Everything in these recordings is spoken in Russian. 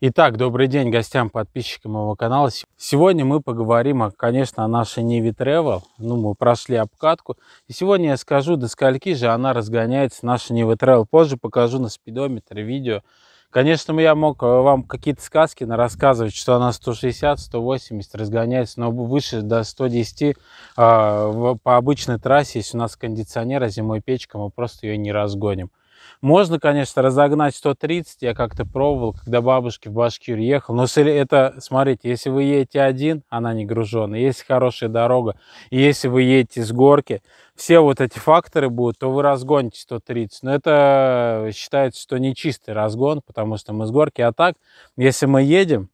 Итак, добрый день гостям, подписчикам моего канала. Сегодня мы поговорим, конечно, о нашей Ниве Travel. Ну, мы прошли обкатку. И сегодня я скажу, до скольки же она разгоняется, наша Нива Travel. Позже покажу на спидометре видео. Конечно, я мог э, вам какие-то сказки рассказывать, что она 160-180 разгоняется, но выше до 110 а, по обычной трассе, если у нас кондиционер, а зимой печка, мы просто ее не разгоним. Можно, конечно, разогнать 130, я как-то пробовал, когда бабушки в Башкирию ехал, но если это, смотрите, если вы едете один, она не гружена, если хорошая дорога, и если вы едете с горки, все вот эти факторы будут, то вы разгоните 130, но это считается, что не чистый разгон, потому что мы с горки, а так, если мы едем,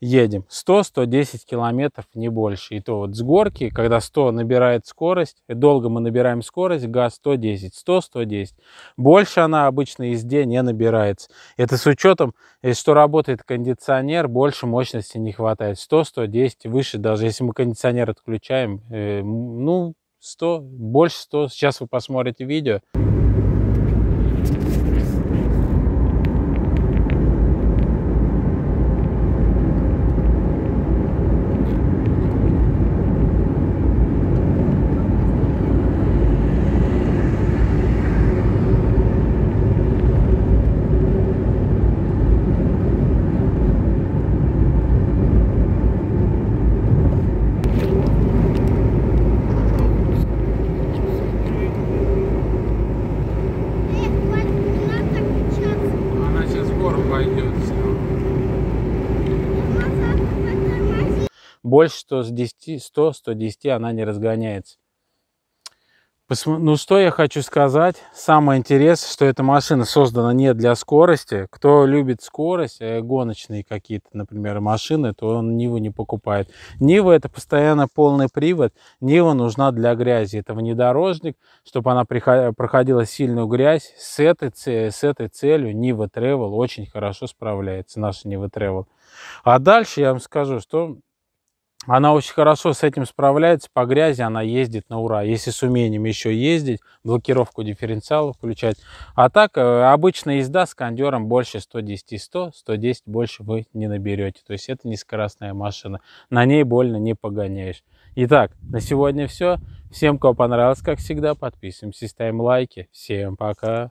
едем. 100-110 километров, не больше. И то вот с горки, когда 100 набирает скорость, и э, долго мы набираем скорость, газ 110, 100-110. Больше она обычно езде не набирается. Это с учетом, э, что работает кондиционер, больше мощности не хватает. 100-110, выше даже, если мы кондиционер отключаем, э, ну, 100, больше 100. Сейчас вы посмотрите видео. Больше 110-110 она не разгоняется. Ну, что я хочу сказать. Самое интересное, что эта машина создана не для скорости. Кто любит скорость, э, гоночные какие-то, например, машины, то он Ниву не покупает. Нива – это постоянно полный привод. Нива нужна для грязи. Это внедорожник, чтобы она проходила сильную грязь. С этой, с этой целью Нива тревел очень хорошо справляется, наша Нива тревел А дальше я вам скажу, что она очень хорошо с этим справляется, по грязи она ездит на ура. Если с умением еще ездить, блокировку дифференциала включать. А так, э, обычно езда с кондером больше 110-100, 110 больше вы не наберете. То есть это не скоростная машина, на ней больно не погоняешь. Итак, на сегодня все. Всем, кому понравилось, как всегда, подписываемся, ставим лайки. Всем пока!